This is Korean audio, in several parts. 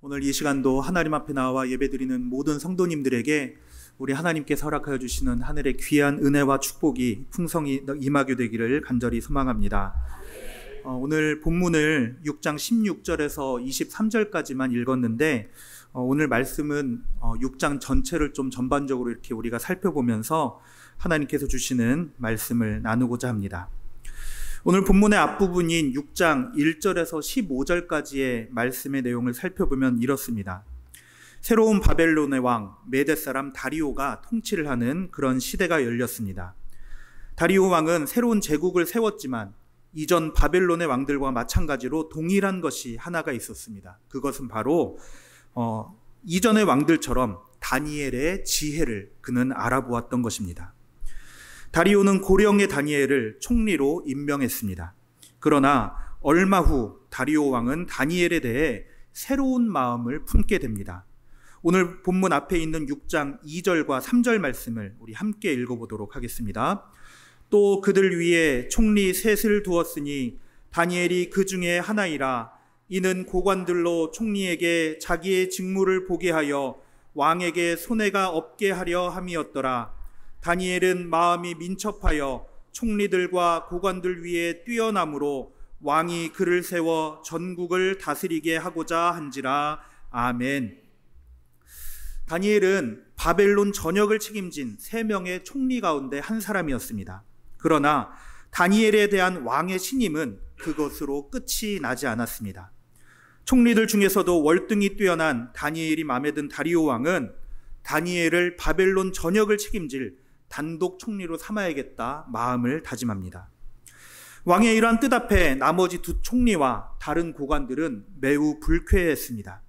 오늘 이 시간도 하나님 앞에 나와 예배드리는 모든 성도님들에게 우리 하나님께서 허락하여 주시는 하늘의 귀한 은혜와 축복이 풍성히 임하게 되기를 간절히 소망합니다. 어, 오늘 본문을 6장 16절에서 23절까지만 읽었는데 어, 오늘 말씀은 어, 6장 전체를 좀 전반적으로 이렇게 우리가 살펴보면서 하나님께서 주시는 말씀을 나누고자 합니다. 오늘 본문의 앞부분인 6장 1절에서 15절까지의 말씀의 내용을 살펴보면 이렇습니다. 새로운 바벨론의 왕 메데 사람 다리오가 통치를 하는 그런 시대가 열렸습니다. 다리오 왕은 새로운 제국을 세웠지만 이전 바벨론의 왕들과 마찬가지로 동일한 것이 하나가 있었습니다. 그것은 바로 어, 이전의 왕들처럼 다니엘의 지혜를 그는 알아보았던 것입니다. 다리오는 고령의 다니엘을 총리로 임명했습니다. 그러나 얼마 후 다리오 왕은 다니엘에 대해 새로운 마음을 품게 됩니다. 오늘 본문 앞에 있는 6장 2절과 3절 말씀을 우리 함께 읽어보도록 하겠습니다. 또 그들 위에 총리 셋을 두었으니 다니엘이 그 중에 하나이라 이는 고관들로 총리에게 자기의 직무를 보게 하여 왕에게 손해가 없게 하려 함이었더라. 다니엘은 마음이 민첩하여 총리들과 고관들 위에 뛰어남으로 왕이 그를 세워 전국을 다스리게 하고자 한지라 아멘. 다니엘은 바벨론 전역을 책임진 세 명의 총리 가운데 한 사람이었습니다. 그러나 다니엘에 대한 왕의 신임은 그것으로 끝이 나지 않았습니다. 총리들 중에서도 월등히 뛰어난 다니엘이 마음에 든 다리오 왕은 다니엘을 바벨론 전역을 책임질 단독 총리로 삼아야겠다 마음을 다짐합니다. 왕의 이러한 뜻 앞에 나머지 두 총리와 다른 고관들은 매우 불쾌했습니다.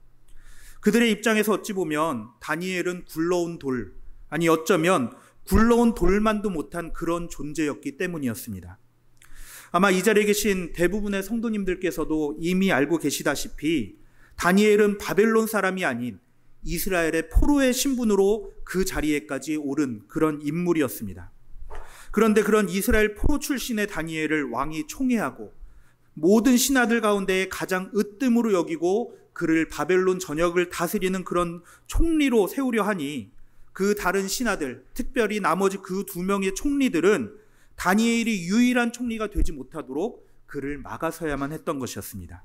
그들의 입장에서 어찌 보면 다니엘은 굴러온 돌, 아니 어쩌면 굴러온 돌만도 못한 그런 존재였기 때문이었습니다. 아마 이 자리에 계신 대부분의 성도님들께서도 이미 알고 계시다시피 다니엘은 바벨론 사람이 아닌 이스라엘의 포로의 신분으로 그 자리에까지 오른 그런 인물이었습니다. 그런데 그런 이스라엘 포로 출신의 다니엘을 왕이 총애하고 모든 신하들 가운데 가장 으뜸으로 여기고 그를 바벨론 전역을 다스리는 그런 총리로 세우려 하니 그 다른 신하들, 특별히 나머지 그 두 명의 총리들은 다니엘이 유일한 총리가 되지 못하도록 그를 막아서야만 했던 것이었습니다.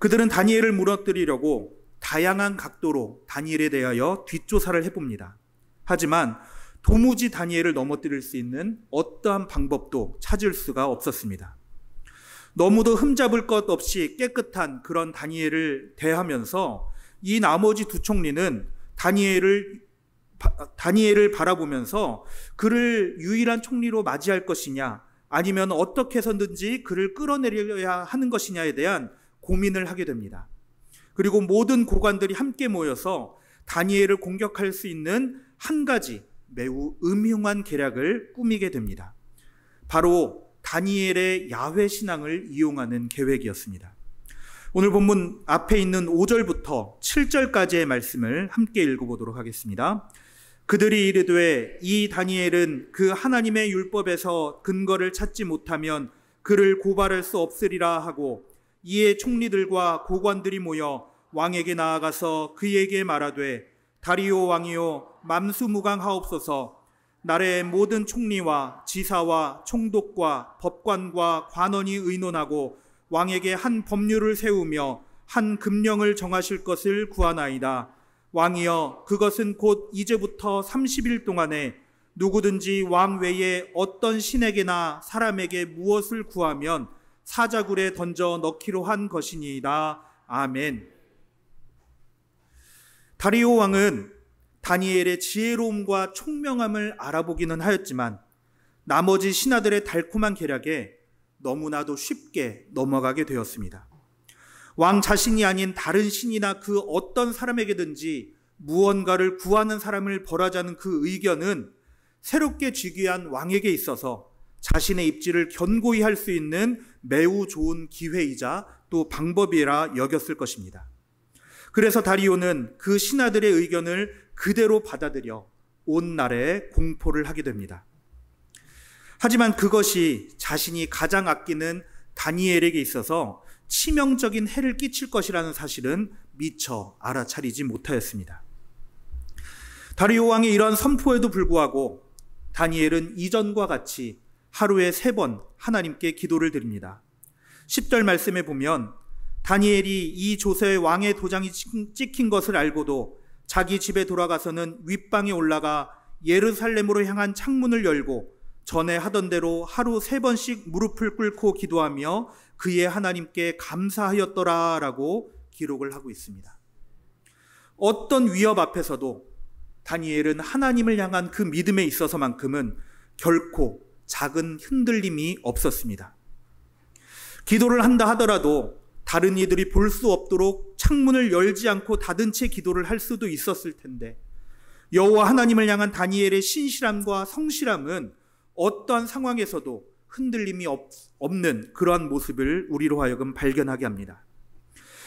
그들은 다니엘을 무너뜨리려고 다양한 각도로 다니엘에 대하여 뒷조사를 해봅니다. 하지만 도무지 다니엘을 넘어뜨릴 수 있는 어떠한 방법도 찾을 수가 없었습니다. 너무도 흠잡을 것 없이 깨끗한 그런 다니엘을 대하면서 이 나머지 두 총리는 다니엘을 다니엘을 바라보면서 그를 유일한 총리로 맞이할 것이냐 아니면 어떻게 해서든지 그를 끌어내려야 하는 것이냐에 대한 고민을 하게 됩니다. 그리고 모든 고관들이 함께 모여서 다니엘을 공격할 수 있는 한 가지 매우 음흉한 계략을 꾸미게 됩니다. 바로 다니엘의 야외 신앙을 이용하는 계획이었습니다. 오늘 본문 앞에 있는 5절부터 7절까지의 말씀을 함께 읽어보도록 하겠습니다. 그들이 이르되 이 다니엘은 그 하나님의 율법에서 근거를 찾지 못하면 그를 고발할 수 없으리라 하고 이에 총리들과 고관들이 모여 왕에게 나아가서 그에게 말하되 다리오 왕이요 맘수무강하옵소서 나라의 모든 총리와 지사와 총독과 법관과 관원이 의논하고 왕에게 한 법률을 세우며 한 금령을 정하실 것을 구하나이다. 왕이여 그것은 곧 이제부터 30일 동안에 누구든지 왕 외에 어떤 신에게나 사람에게 무엇을 구하면 사자굴에 던져 넣기로 한 것이니이다. 아멘. 다리오 왕은 다니엘의 지혜로움과 총명함을 알아보기는 하였지만 나머지 신하들의 달콤한 계략에 너무나도 쉽게 넘어가게 되었습니다. 왕 자신이 아닌 다른 신이나 그 어떤 사람에게든지 무언가를 구하는 사람을 벌하자는 그 의견은 새롭게 즉위한 왕에게 있어서 자신의 입지를 견고히 할 수 있는 매우 좋은 기회이자 또 방법이라 여겼을 것입니다. 그래서 다리오는 그 신하들의 의견을 그대로 받아들여 온 나라에 공포를 하게 됩니다. 하지만 그것이 자신이 가장 아끼는 다니엘에게 있어서 치명적인 해를 끼칠 것이라는 사실은 미처 알아차리지 못하였습니다. 다리오 왕의 이러한 선포에도 불구하고 다니엘은 이전과 같이 하루에 세 번 하나님께 기도를 드립니다. 10절 말씀에 보면 다니엘이 이 조세의 왕의 도장이 찍힌 것을 알고도 자기 집에 돌아가서는 윗방에 올라가 예루살렘으로 향한 창문을 열고 전에 하던 대로 하루 세 번씩 무릎을 꿇고 기도하며 그의 하나님께 감사하였더라 라고 기록을 하고 있습니다. 어떤 위협 앞에서도 다니엘은 하나님을 향한 그 믿음에 있어서만큼은 결코 작은 흔들림이 없었습니다. 기도를 한다 하더라도 다른 이들이 볼 수 없도록 창문을 열지 않고 닫은 채 기도를 할 수도 있었을 텐데 여호와 하나님을 향한 다니엘의 신실함과 성실함은 어떠한 상황에서도 흔들림이 없, 없는 그러한 모습을 우리로 하여금 발견하게 합니다.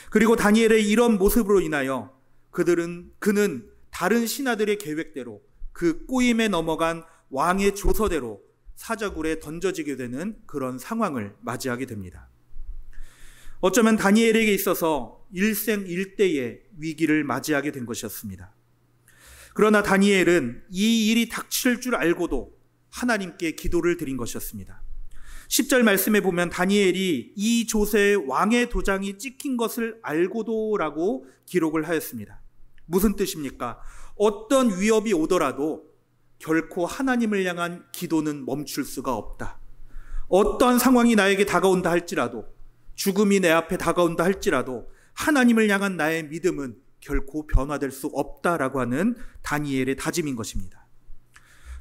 그리고 다니엘의 이런 모습으로 인하여 그들은 그는 다른 신하들의 계획대로 그 꼬임에 넘어간 왕의 조서대로 사자굴에 던져지게 되는 그런 상황을 맞이하게 됩니다. 어쩌면 다니엘에게 있어서 일생 일대의 위기를 맞이하게 된 것이었습니다. 그러나 다니엘은 이 일이 닥칠 줄 알고도 하나님께 기도를 드린 것이었습니다. 10절 말씀에 보면 다니엘이 이 조세의 왕의 도장이 찍힌 것을 알고도 라고 기록을 하였습니다. 무슨 뜻입니까? 어떤 위협이 오더라도 결코 하나님을 향한 기도는 멈출 수가 없다. 어떤 상황이 나에게 다가온다 할지라도 죽음이 내 앞에 다가온다 할지라도 하나님을 향한 나의 믿음은 결코 변화될 수 없다라고 하는 다니엘의 다짐인 것입니다.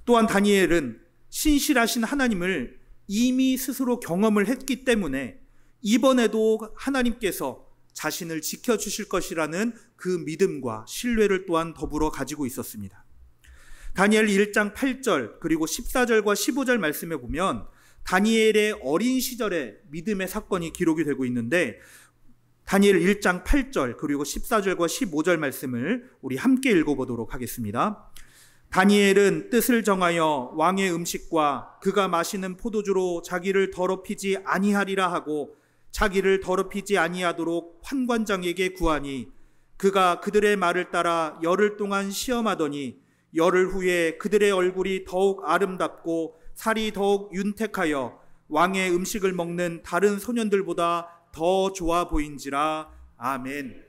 또한 다니엘은 신실하신 하나님을 이미 스스로 경험을 했기 때문에 이번에도 하나님께서 자신을 지켜주실 것이라는 그 믿음과 신뢰를 또한 더불어 가지고 있었습니다. 다니엘 1장 8절 그리고 14절과 15절 말씀에 보면 다니엘의 어린 시절의 믿음의 사건이 기록이 되고 있는데 다니엘 1장 8절 그리고 14절과 15절 말씀을 우리 함께 읽어보도록 하겠습니다. 다니엘은 뜻을 정하여 왕의 음식과 그가 마시는 포도주로 자기를 더럽히지 아니하리라 하고 자기를 더럽히지 아니하도록 환관장에게 구하니 그가 그들의 말을 따라 열흘 동안 시험하더니 열흘 후에 그들의 얼굴이 더욱 아름답고 살이 더욱 윤택하여 왕의 음식을 먹는 다른 소년들보다 더 좋아 보인지라 아멘.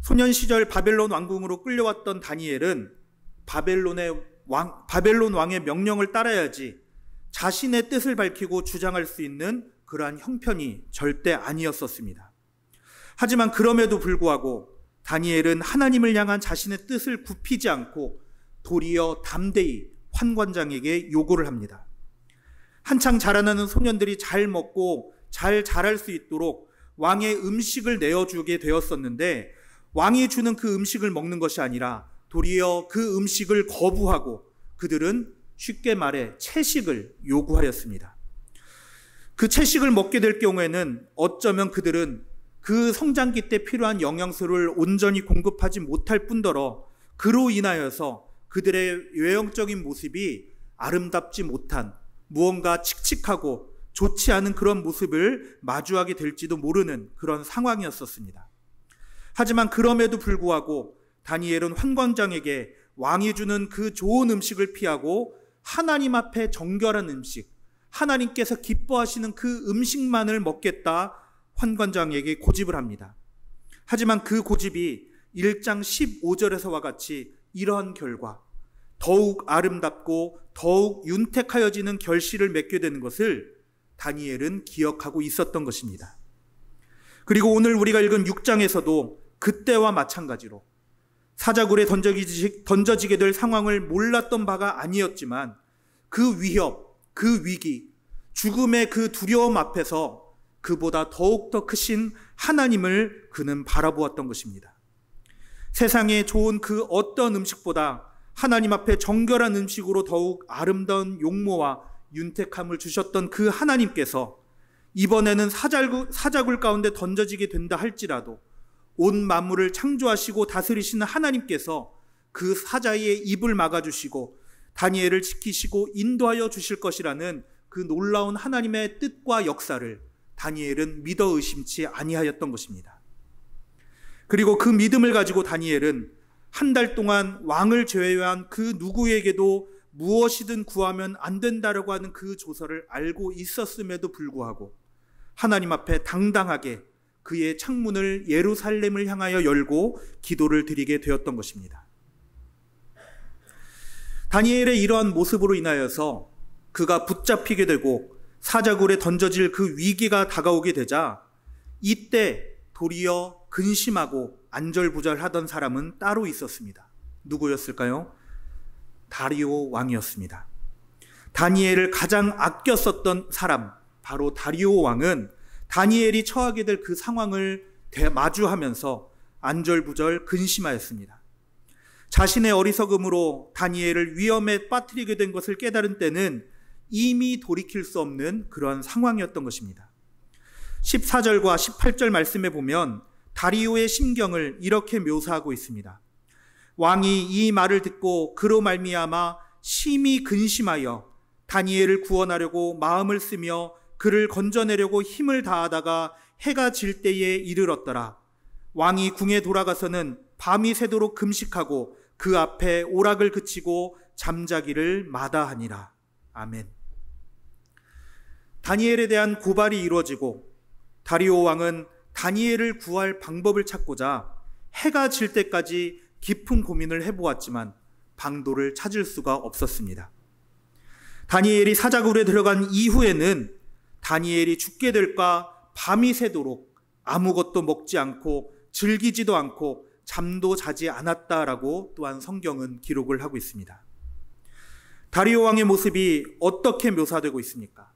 소년 시절 바벨론 왕궁으로 끌려왔던 다니엘은 바벨론의 왕, 바벨론 왕의 명령을 따라야지 자신의 뜻을 밝히고 주장할 수 있는 그러한 형편이 절대 아니었었습니다. 하지만 그럼에도 불구하고 다니엘은 하나님을 향한 자신의 뜻을 굽히지 않고 도리어 담대히 환관장에게 요구를 합니다. 한창 자라나는 소년들이 잘 먹고 잘 자랄 수 있도록 왕의 음식을 내어주게 되었었는데 왕이 주는 그 음식을 먹는 것이 아니라 도리어 그 음식을 거부하고 그들은 쉽게 말해 채식을 요구하였습니다. 그 채식을 먹게 될 경우에는 어쩌면 그들은 그 성장기 때 필요한 영양소를 온전히 공급하지 못할 뿐더러 그로 인하여서 그들의 외형적인 모습이 아름답지 못한 무언가 칙칙하고 좋지 않은 그런 모습을 마주하게 될지도 모르는 그런 상황이었었습니다. 하지만 그럼에도 불구하고 다니엘은 환관장에게 왕이 주는 그 좋은 음식을 피하고 하나님 앞에 정결한 음식, 하나님께서 기뻐하시는 그 음식만을 먹겠다 환관장에게 고집을 합니다. 하지만 그 고집이 1장 15절에서와 같이 이러한 결과, 더욱 아름답고 더욱 윤택하여지는 결실을 맺게 되는 것을 다니엘은 기억하고 있었던 것입니다. 그리고 오늘 우리가 읽은 6장에서도 그때와 마찬가지로 사자굴에 던져지게 될 상황을 몰랐던 바가 아니었지만 그 위협, 그 위기, 죽음의 그 두려움 앞에서 그보다 더욱더 크신 하나님을 그는 바라보았던 것입니다. 세상에 좋은 그 어떤 음식보다 하나님 앞에 정결한 음식으로 더욱 아름다운 용모와 윤택함을 주셨던 그 하나님께서 이번에는 사자굴, 사자굴 가운데 던져지게 된다 할지라도 온 만물을 창조하시고 다스리시는 하나님께서 그 사자의 입을 막아주시고 다니엘을 지키시고 인도하여 주실 것이라는 그 놀라운 하나님의 뜻과 역사를 다니엘은 믿어 의심치 아니하였던 것입니다. 그리고 그 믿음을 가지고 다니엘은 한 달 동안 왕을 제외한 그 누구에게도 무엇이든 구하면 안 된다라고 하는 그 조서를 알고 있었음에도 불구하고 하나님 앞에 당당하게 그의 창문을 예루살렘을 향하여 열고 기도를 드리게 되었던 것입니다. 다니엘의 이러한 모습으로 인하여서 그가 붙잡히게 되고 사자굴에 던져질 그 위기가 다가오게 되자 이때 도리어 근심하고 안절부절하던 사람은 따로 있었습니다. 누구였을까요? 다리오 왕이었습니다. 다니엘을 가장 아꼈었던 사람, 바로 다리오 왕은 다니엘이 처하게 될 그 상황을 마주하면서 안절부절 근심하였습니다. 자신의 어리석음으로 다니엘을 위험에 빠뜨리게 된 것을 깨달은 때는 이미 돌이킬 수 없는 그런 상황이었던 것입니다. 14절과 18절 말씀에 보면 다리오의 심경을 이렇게 묘사하고 있습니다. 왕이 이 말을 듣고 그로 말미암아 심히 근심하여 다니엘을 구원하려고 마음을 쓰며 그를 건져내려고 힘을 다하다가 해가 질 때에 이르렀더라. 왕이 궁에 돌아가서는 밤이 새도록 금식하고 그 앞에 오락을 그치고 잠자기를 마다하니라. 아멘. 다니엘에 대한 고발이 이루어지고 다리오 왕은 다니엘을 구할 방법을 찾고자 해가 질 때까지 깊은 고민을 해보았지만 방도를 찾을 수가 없었습니다. 다니엘이 사자굴에 들어간 이후에는 다니엘이 죽게 될까 밤이 새도록 아무것도 먹지 않고 즐기지도 않고 잠도 자지 않았다라고 또한 성경은 기록을 하고 있습니다. 다리오 왕의 모습이 어떻게 묘사되고 있습니까?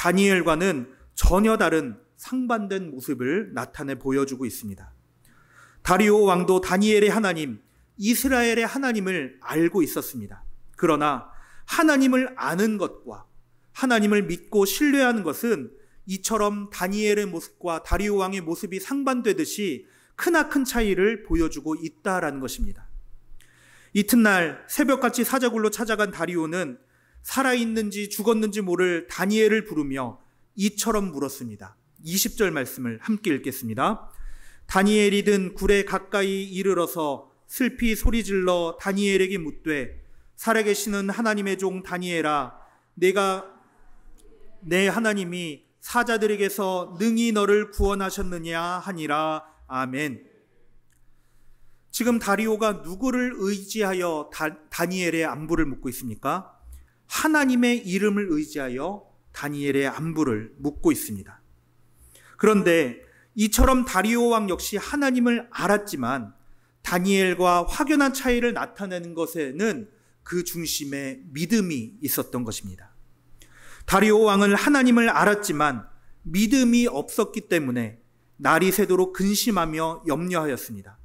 다니엘과는 전혀 다른 상반된 모습을 나타내 보여주고 있습니다. 다리오 왕도 다니엘의 하나님, 이스라엘의 하나님을 알고 있었습니다. 그러나 하나님을 아는 것과 하나님을 믿고 신뢰하는 것은 이처럼 다니엘의 모습과 다리오 왕의 모습이 상반되듯이 크나큰 차이를 보여주고 있다라는 것입니다. 이튿날 새벽같이 사자굴로 찾아간 다리오는 살아있는지 죽었는지 모를 다니엘을 부르며 이처럼 물었습니다. 20절 말씀을 함께 읽겠습니다. 다니엘이 든 굴에 가까이 이르러서 슬피 소리질러 다니엘에게 묻되 살아계시는 하나님의 종 다니엘아 내가 내 하나님이 사자들에게서 능히 너를 구원하셨느냐 하니라 아멘. 지금 다리오가 누구를 의지하여 다, 다니엘의 안부를 묻고 있습니까? 하나님의 이름을 의지하여 다니엘의 안부를 묻고 있습니다. 그런데 이처럼 다리오 왕 역시 하나님을 알았지만 다니엘과 확연한 차이를 나타내는 것에는 그 중심에 믿음이 있었던 것입니다. 다리오 왕은 하나님을 알았지만 믿음이 없었기 때문에 날이 새도록 근심하며 염려하였습니다.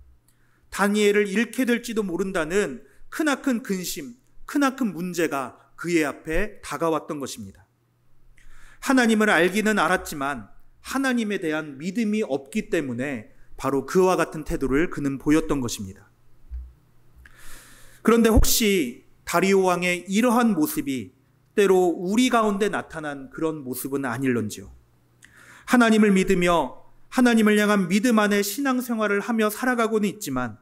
다니엘을 잃게 될지도 모른다는 크나큰 근심, 크나큰 문제가 그의 앞에 다가왔던 것입니다. 하나님을 알기는 알았지만 하나님에 대한 믿음이 없기 때문에 바로 그와 같은 태도를 그는 보였던 것입니다. 그런데 혹시 다리오 왕의 이러한 모습이 때로 우리 가운데 나타난 그런 모습은 아닐런지요. 하나님을 믿으며 하나님을 향한 믿음 안에 신앙생활을 하며 살아가고는 있지만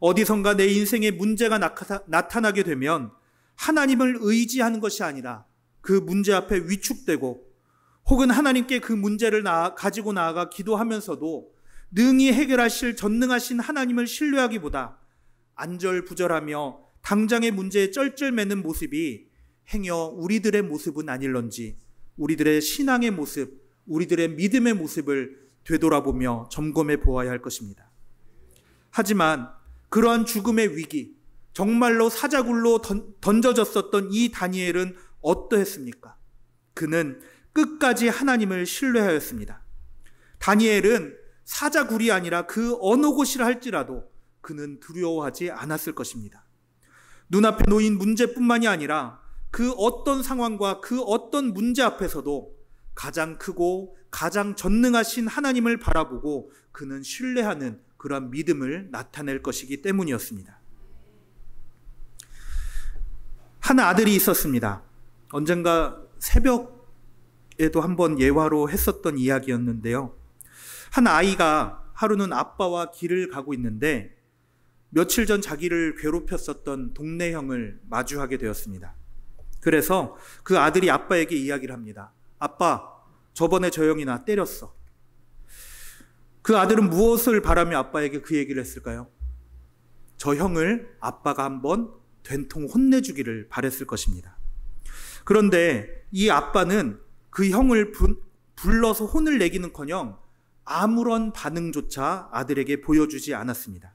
어디선가 내 인생에 문제가 나타나게 되면 하나님을 의지하는 것이 아니라 그 문제 앞에 위축되고 혹은 하나님께 그 문제를 가지고 나아가 기도하면서도 능히 해결하실 전능하신 하나님을 신뢰하기보다 안절부절하며 당장의 문제에 쩔쩔매는 모습이 행여 우리들의 모습은 아닐런지 우리들의 신앙의 모습, 우리들의 믿음의 모습을 되돌아보며 점검해 보아야 할 것입니다. 하지만 그러한 죽음의 위기, 정말로 사자굴로 던져졌었던 이 다니엘은 어떠했습니까? 그는 끝까지 하나님을 신뢰하였습니다. 다니엘은 사자굴이 아니라 그 어느 곳이라 할지라도 그는 두려워하지 않았을 것입니다. 눈앞에 놓인 문제뿐만이 아니라 그 어떤 상황과 그 어떤 문제 앞에서도 가장 크고 가장 전능하신 하나님을 바라보고 그는 신뢰하는 그런 믿음을 나타낼 것이기 때문이었습니다. 한 아들이 있었습니다. 언젠가 새벽에도 한번 예화로 했었던 이야기였는데요. 한 아이가 하루는 아빠와 길을 가고 있는데 며칠 전 자기를 괴롭혔었던 동네 형을 마주하게 되었습니다. 그래서 그 아들이 아빠에게 이야기를 합니다. 아빠, 저번에 저 형이 나 때렸어. 그 아들은 무엇을 바라며 아빠에게 그 얘기를 했을까요? 저 형을 아빠가 한번 된통 혼내주기를 바랬을 것입니다. 그런데 이 아빠는 그 형을 부, 불러서 혼을 내기는커녕 아무런 반응조차 아들에게 보여주지 않았습니다.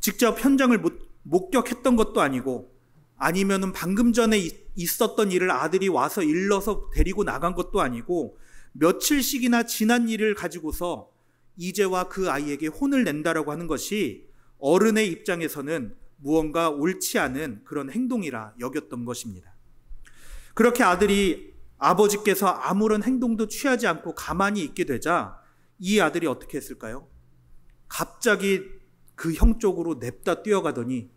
직접 현장을 목격했던 것도 아니고 아니면 방금 전에 있었던 일을 아들이 와서 일러서 데리고 나간 것도 아니고 며칠씩이나 지난 일을 가지고서 이제와 그 아이에게 혼을 낸다라고 하는 것이 어른의 입장에서는 무언가 옳지 않은 그런 행동이라 여겼던 것입니다. 그렇게 아들이 아버지께서 아무런 행동도 취하지 않고 가만히 있게 되자 이 아들이 어떻게 했을까요? 갑자기 그 형 쪽으로 냅다 뛰어가더니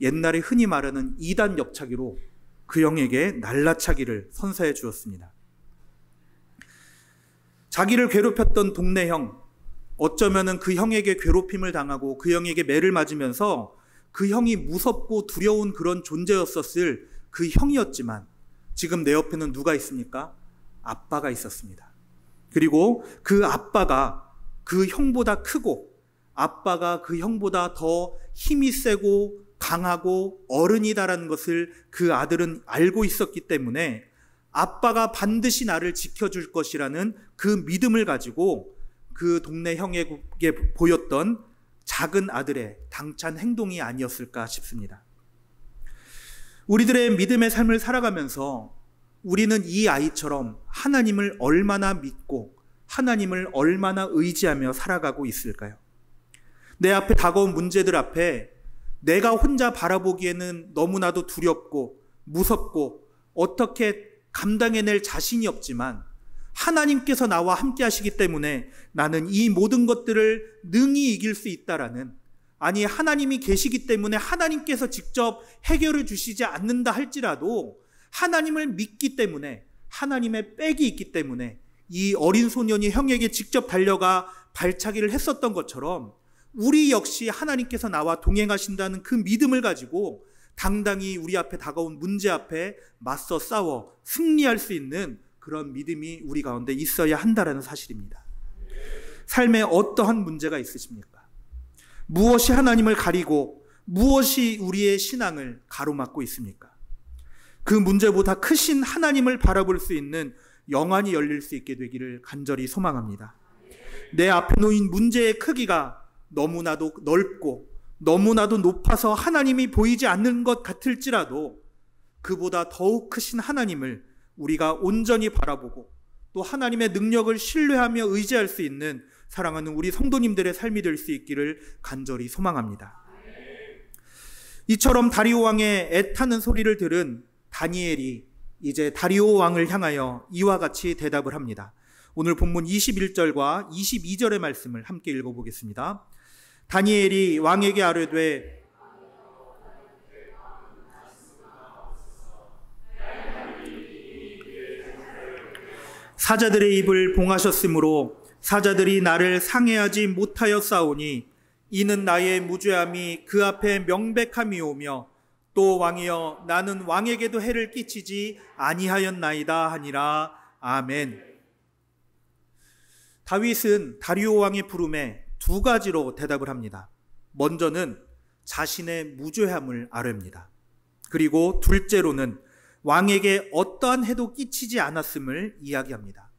옛날에 흔히 말하는 이단 역차기로 그 형에게 날라차기를 선사해 주었습니다. 자기를 괴롭혔던 동네 형, 어쩌면그 형에게 괴롭힘을 당하고 그 형에게 매를 맞으면서 그 형이 무섭고 두려운 그런 존재였었을 그 형이었지만 지금 내 옆에는 누가 있습니까? 아빠가 있었습니다. 그리고 그 아빠가 그 형보다 크고 아빠가 그 형보다 더 힘이 세고 강하고 어른이다라는 것을 그 아들은 알고 있었기 때문에 아빠가 반드시 나를 지켜줄 것이라는 그 믿음을 가지고 그 동네 형에게 보였던 작은 아들의 당찬 행동이 아니었을까 싶습니다. 우리들의 믿음의 삶을 살아가면서 우리는 이 아이처럼 하나님을 얼마나 믿고 하나님을 얼마나 의지하며 살아가고 있을까요? 내 앞에 다가온 문제들 앞에 내가 혼자 바라보기에는 너무나도 두렵고 무섭고 어떻게 감당해낼 자신이 없지만 하나님께서 나와 함께 하시기 때문에 나는 이 모든 것들을 능히 이길 수 있다라는 아니 하나님이 계시기 때문에 하나님께서 직접 해결을 주시지 않는다 할지라도 하나님을 믿기 때문에 하나님의 빽이 있기 때문에 이 어린 소년이 형에게 직접 달려가 발차기를 했었던 것처럼 우리 역시 하나님께서 나와 동행하신다는 그 믿음을 가지고 당당히 우리 앞에 다가온 문제 앞에 맞서 싸워 승리할 수 있는 그런 믿음이 우리 가운데 있어야 한다라는 사실입니다. 삶에 어떠한 문제가 있으십니까? 무엇이 하나님을 가리고 무엇이 우리의 신앙을 가로막고 있습니까? 그 문제보다 크신 하나님을 바라볼 수 있는 영안이 열릴 수 있게 되기를 간절히 소망합니다. 내 앞에 놓인 문제의 크기가 너무나도 넓고 너무나도 높아서 하나님이 보이지 않는 것 같을지라도 그보다 더욱 크신 하나님을 우리가 온전히 바라보고 또 하나님의 능력을 신뢰하며 의지할 수 있는 사랑하는 우리 성도님들의 삶이 될 수 있기를 간절히 소망합니다. 이처럼 다리오 왕의 애타는 소리를 들은 다니엘이 이제 다리오 왕을 향하여 이와 같이 대답을 합니다. 오늘 본문 21절과 22절의 말씀을 함께 읽어보겠습니다. 다니엘이 왕에게 아뢰되 사자들의 입을 봉하셨으므로 사자들이 나를 상해하지 못하였사오니 이는 나의 무죄함이 그 앞에 명백함이 오며 또 왕이여 나는 왕에게도 해를 끼치지 아니하였나이다 하니라 아멘. 다윗은 다리오 왕의 부름에 두 가지로 대답을 합니다. 먼저는 자신의 무죄함을 아뢰니다 그리고 둘째로는 왕에게 어떠한 해도 끼치지 않았음을 이야기합니다.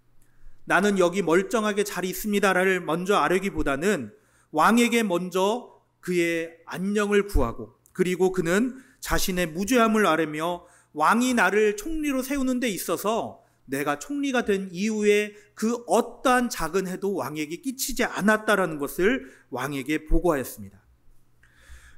나는 여기 멀쩡하게 잘 있습니다를 먼저 아뢰기보다는 왕에게 먼저 그의 안녕을 구하고 그리고 그는 자신의 무죄함을 아뢰며 왕이 나를 총리로 세우는 데 있어서 내가 총리가 된 이후에 그 어떠한 작은 해도 왕에게 끼치지 않았다라는 것을 왕에게 보고하였습니다.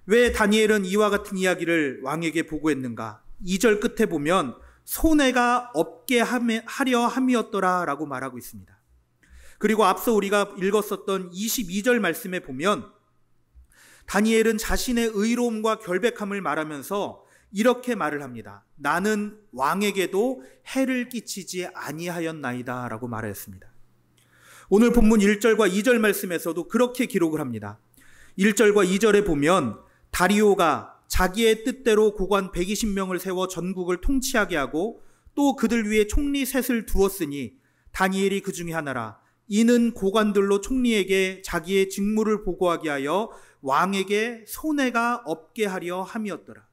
왜 다니엘은 이와 같은 이야기를 왕에게 보고했는가? 2절 끝에 보면 손해가 없게 하려 함이었더라 라고 말하고 있습니다. 그리고 앞서 우리가 읽었었던 22절 말씀에 보면 다니엘은 자신의 의로움과 결백함을 말하면서 이렇게 말을 합니다. 나는 왕에게도 해를 끼치지 아니하였나이다 라고 말하였습니다. 오늘 본문 1절과 2절 말씀에서도 그렇게 기록을 합니다. 1절과 2절에 보면 다리오가 자기의 뜻대로 고관 120명을 세워 전국을 통치하게 하고 또 그들 위에 총리 셋을 두었으니 다니엘이 그 중에 하나라. 이는 고관들로 총리에게 자기의 직무를 보고하게 하여 왕에게 손해가 없게 하려 함이었더라.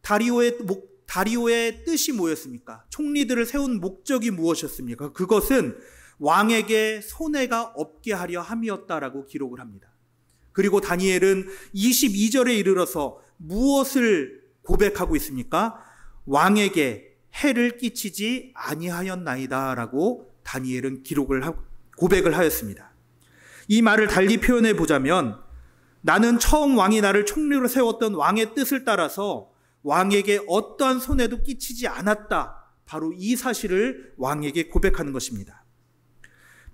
다리오의 목, 다리오의 뜻이 뭐였습니까? 총리들을 세운 목적이 무엇이었습니까? 그것은 왕에게 손해가 없게 하려 함이었다라고 기록을 합니다. 그리고 다니엘은 22절에 이르러서 무엇을 고백하고 있습니까? 왕에게 해를 끼치지 아니하였나이다라고 다니엘은 기록을 하, 고백을 하였습니다. 이 말을 달리 표현해 보자면 나는 처음 왕이 나를 총리로 세웠던 왕의 뜻을 따라서 왕에게 어떠한 손해도 끼치지 않았다. 바로 이 사실을 왕에게 고백하는 것입니다.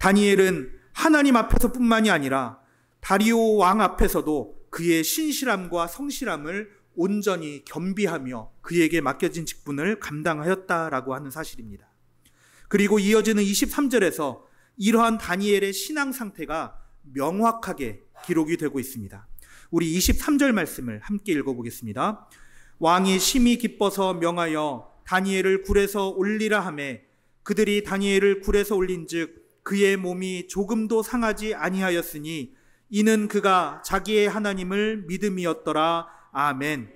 다니엘은 하나님 앞에서뿐만이 아니라 다리오 왕 앞에서도 그의 신실함과 성실함을 온전히 겸비하며 그에게 맡겨진 직분을 감당하였다라고 하는 사실입니다. 그리고 이어지는 23절에서 이러한 다니엘의 신앙 상태가 명확하게 기록이 되고 있습니다. 우리 23절 말씀을 함께 읽어보겠습니다. 왕이 심히 기뻐서 명하여 다니엘을 굴에서 올리라 하매 그들이 다니엘을 굴에서 올린즉 그의 몸이 조금도 상하지 아니하였으니 이는 그가 자기의 하나님을 믿음이었더라. 아멘.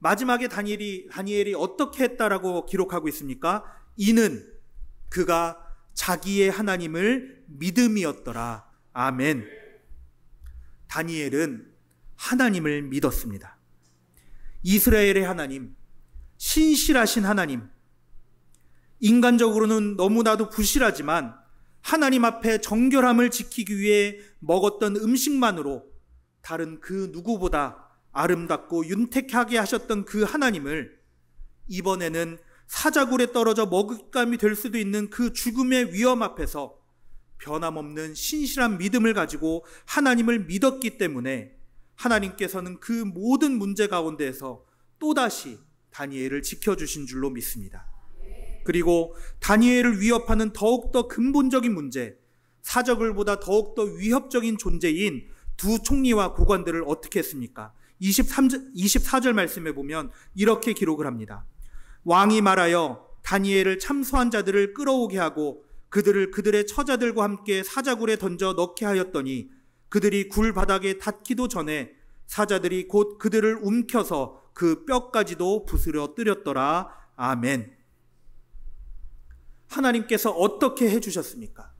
마지막에 다니엘이, 다니엘이 어떻게 했다라고 기록하고 있습니까? 이는 그가 자기의 하나님을 믿음이었더라. 아멘. 다니엘은 하나님을 믿었습니다. 이스라엘의 하나님, 신실하신 하나님, 인간적으로는 너무나도 부실하지만 하나님 앞에 정결함을 지키기 위해 먹었던 음식만으로 다른 그 누구보다 아름답고 윤택하게 하셨던 그 하나님을 이번에는 사자굴에 떨어져 먹잇감이 될 수도 있는 그 죽음의 위험 앞에서 변함없는 신실한 믿음을 가지고 하나님을 믿었기 때문에 하나님께서는 그 모든 문제 가운데에서 또다시 다니엘을 지켜주신 줄로 믿습니다. 그리고 다니엘을 위협하는 더욱더 근본적인 문제, 사적을보다 더욱더 위협적인 존재인 두 총리와 고관들을 어떻게 했습니까? 23, 24절 말씀에 보면 이렇게 기록을 합니다. 왕이 말하여 다니엘을 참소한 자들을 끌어오게 하고 그들을 그들의 처자들과 함께 사자굴에 던져 넣게 하였더니 그들이 굴 바닥에 닿기도 전에 사자들이 곧 그들을 움켜서 그 뼈까지도 부스러 뜨렸더라. 아멘. 하나님께서 어떻게 해주셨습니까?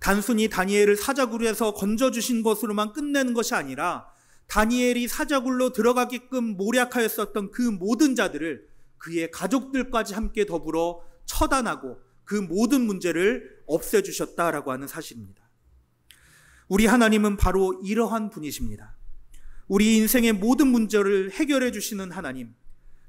단순히 다니엘을 사자굴에서 건져주신 것으로만 끝내는 것이 아니라 다니엘이 사자굴로 들어가게끔 모략하였었던 그 모든 자들을 그의 가족들까지 함께 더불어 처단하고 그 모든 문제를 없애주셨다라고 하는 사실입니다. 우리 하나님은 바로 이러한 분이십니다. 우리 인생의 모든 문제를 해결해 주시는 하나님,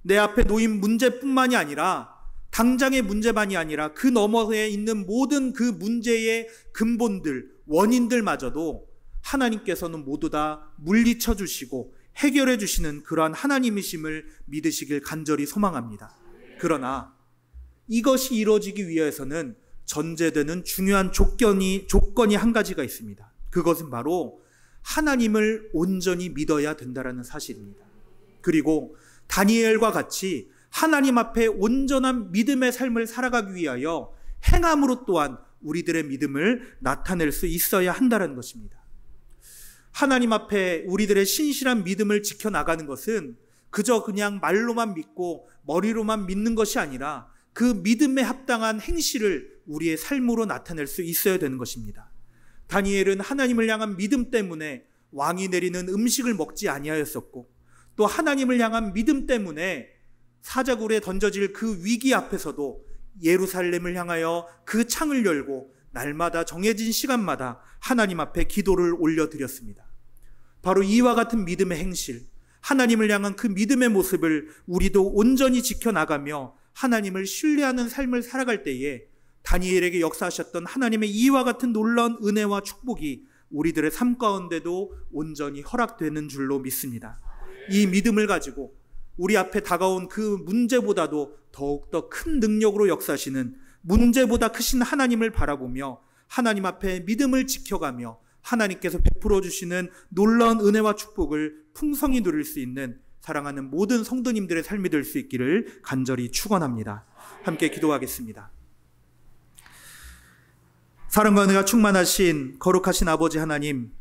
내 앞에 놓인 문제뿐만이 아니라 당장의 문제만이 아니라 그 너머에 있는 모든 그 문제의 근본들, 원인들마저도 하나님께서는 모두 다 물리쳐 주시고 해결해 주시는 그러한 하나님이심을 믿으시길 간절히 소망합니다. 그러나 이것이 이루어지기 위해서는 전제되는 중요한 조건이, 조건이 한 가지가 있습니다. 그것은 바로 하나님을 온전히 믿어야 된다라는 사실입니다. 그리고 다니엘과 같이 하나님 앞에 온전한 믿음의 삶을 살아가기 위하여 행함으로 또한 우리들의 믿음을 나타낼 수 있어야 한다는 것입니다. 하나님 앞에 우리들의 신실한 믿음을 지켜나가는 것은 그저 그냥 말로만 믿고 머리로만 믿는 것이 아니라 그 믿음에 합당한 행실을 우리의 삶으로 나타낼 수 있어야 되는 것입니다. 다니엘은 하나님을 향한 믿음 때문에 왕이 내리는 음식을 먹지 아니하였었고 또 하나님을 향한 믿음 때문에 사자굴에 던져질 그 위기 앞에서도 예루살렘을 향하여 그 창을 열고 날마다 정해진 시간마다 하나님 앞에 기도를 올려드렸습니다. 바로 이와 같은 믿음의 행실, 하나님을 향한 그 믿음의 모습을 우리도 온전히 지켜나가며 하나님을 신뢰하는 삶을 살아갈 때에 다니엘에게 역사하셨던 하나님의 이와 같은 놀라운 은혜와 축복이 우리들의 삶 가운데도 온전히 허락되는 줄로 믿습니다. 이 믿음을 가지고 우리 앞에 다가온 그 문제보다도 더욱더 큰 능력으로 역사하시는 문제보다 크신 하나님을 바라보며 하나님 앞에 믿음을 지켜가며 하나님께서 베풀어 주시는 놀라운 은혜와 축복을 풍성히 누릴 수 있는 사랑하는 모든 성도님들의 삶이 될 수 있기를 간절히 축원합니다. 함께 기도하겠습니다. 사랑과 은혜가 충만하신 거룩하신 아버지 하나님,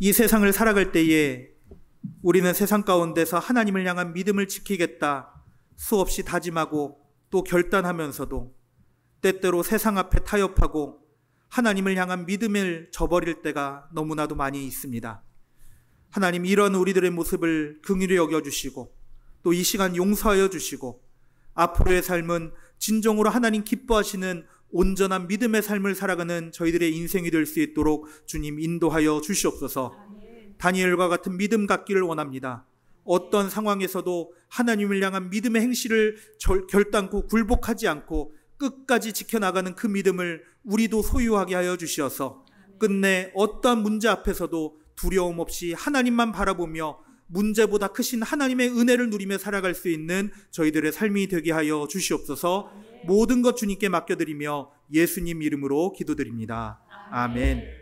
이 세상을 살아갈 때에 우리는 세상 가운데서 하나님을 향한 믿음을 지키겠다 수없이 다짐하고 또 결단하면서도 때때로 세상 앞에 타협하고 하나님을 향한 믿음을 저버릴 때가 너무나도 많이 있습니다. 하나님 이런 우리들의 모습을 긍휼히 여겨 주시고 또 이 시간 용서하여 주시고 앞으로의 삶은 진정으로 하나님 기뻐하시는 온전한 믿음의 삶을 살아가는 저희들의 인생이 될 수 있도록 주님 인도하여 주시옵소서. 다니엘과 같은 믿음 갖기를 원합니다. 어떤 상황에서도 하나님을 향한 믿음의 행실을 결단코 굴복하지 않고 끝까지 지켜나가는 그 믿음을 우리도 소유하게 하여 주시어서 끝내 어떠 문제 앞에서도 두려움 없이 하나님만 바라보며 문제보다 크신 하나님의 은혜를 누리며 살아갈 수 있는 저희들의 삶이 되게 하여 주시옵소서 모든 것 주님께 맡겨드리며 예수님 이름으로 기도드립니다. 아멘.